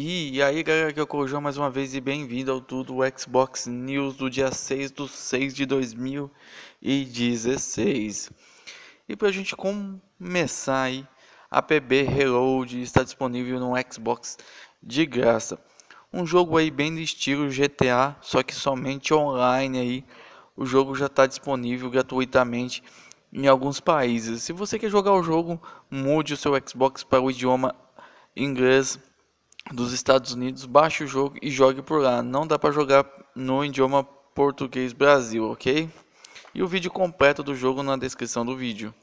E aí galera, que é o Corujão mais uma vez e bem-vindo ao Tudo Xbox News do dia 6 de 6 de 2016. E para a gente começar aí, a PB Reload está disponível no Xbox de graça. Um jogo aí bem do estilo GTA, só que somente online aí. O jogo já está disponível gratuitamente em alguns países. Se você quer jogar o jogo, mude o seu Xbox para o idioma inglês dos Estados Unidos, baixe o jogo e jogue por lá. Não dá para jogar no idioma português Brasil, ok? E o vídeo completo do jogo na descrição do vídeo.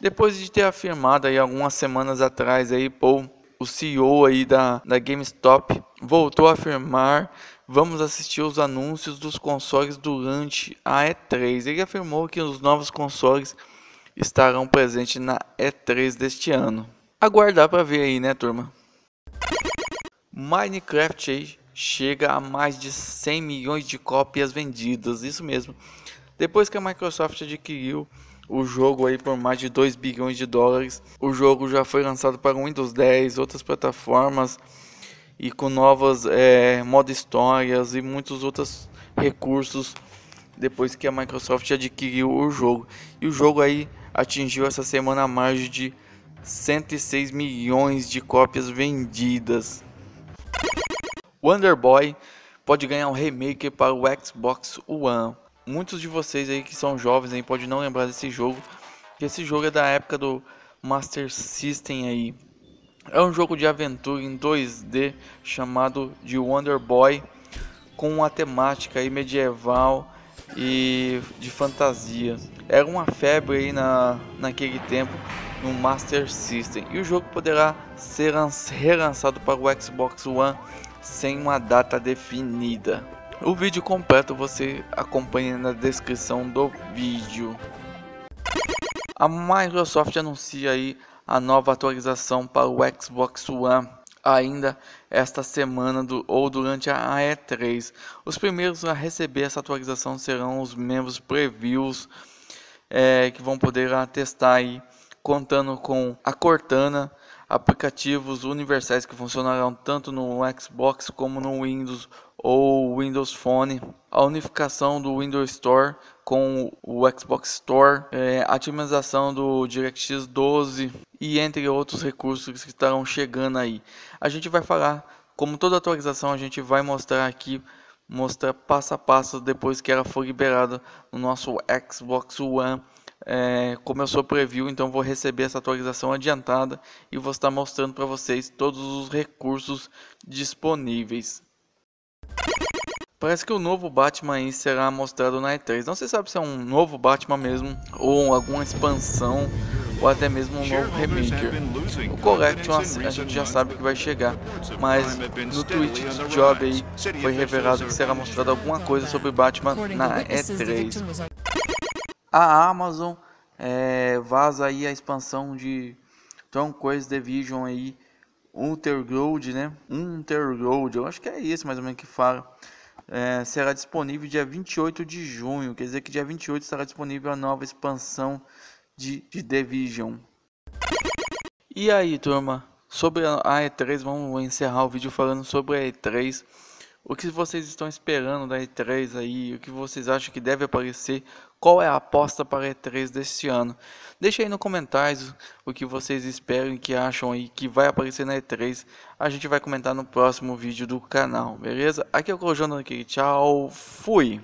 Depois de ter afirmado aí algumas semanas atrás aí, Paul, o CEO aí da, da GameStop, voltou a afirmar vamos assistir os anúncios dos consoles durante a E3. Ele afirmou que os novos consoles estarão presentes na E3 deste ano aguardar para ver aí, né, turma? Minecraft aí chega a mais de 100 milhões de cópias vendidas, isso mesmo. Depois que a Microsoft adquiriu o jogo aí por mais de 2 bilhões de dólares, o jogo já foi lançado para Windows 10, outras plataformas e com novas é, modo histórias e muitos outros recursos depois que a Microsoft adquiriu o jogo. E o jogo aí atingiu essa semana mais de 106 milhões de cópias vendidas. Wonder Boy pode ganhar um remake para o Xbox One. Muitos de vocês aí que são jovens aí pode não lembrar desse jogo, esse jogo é da época do Master System aí. É um jogo de aventura em 2D chamado de Wonder Boy com uma temática aí medieval e de fantasia. Era uma febre aí na, naquele tempo no Master System e o jogo poderá ser relançado para o Xbox One sem uma data definida. O vídeo completo você acompanha na descrição do vídeo. A Microsoft anuncia aí a nova atualização para o Xbox One ainda esta semana do, ou durante a E3. Os primeiros a receber essa atualização serão os membros previews é, que vão poder testar aí contando com a Cortana, aplicativos universais que funcionarão tanto no Xbox como no Windows ou Windows Phone, a unificação do Windows Store com o Xbox Store, é, a otimização do DirectX 12 e entre outros recursos que estarão chegando aí. A gente vai falar, como toda atualização, a gente vai mostrar aqui mostrar passo a passo depois que ela for liberada no nosso Xbox One é, como eu sou preview, então vou receber essa atualização adiantada e vou estar mostrando para vocês todos os recursos disponíveis. Parece que o novo Batman será mostrado na E3. Não se sabe se é um novo Batman mesmo, ou alguma expansão, ou até mesmo um novo remaker. O Collection a gente já sabe que vai chegar, mas no tweet de Job aí foi revelado que será mostrado alguma coisa sobre Batman na E3. A Amazon é, vaza aí a expansão de Tom Cruise Division aí, Unterground, né? Unterground, eu acho que é isso mais ou menos que fala. É, será disponível dia 28 de junho, quer dizer que dia 28 estará disponível a nova expansão de, de Division. E aí, turma, sobre a E3, vamos encerrar o vídeo falando sobre a E3. O que vocês estão esperando da E3 aí? O que vocês acham que deve aparecer? Qual é a aposta para a E3 deste ano? Deixa aí nos comentários o que vocês esperam e que acham aí que vai aparecer na E3. A gente vai comentar no próximo vídeo do canal, beleza? Aqui é o Corujão aqui, tchau, fui!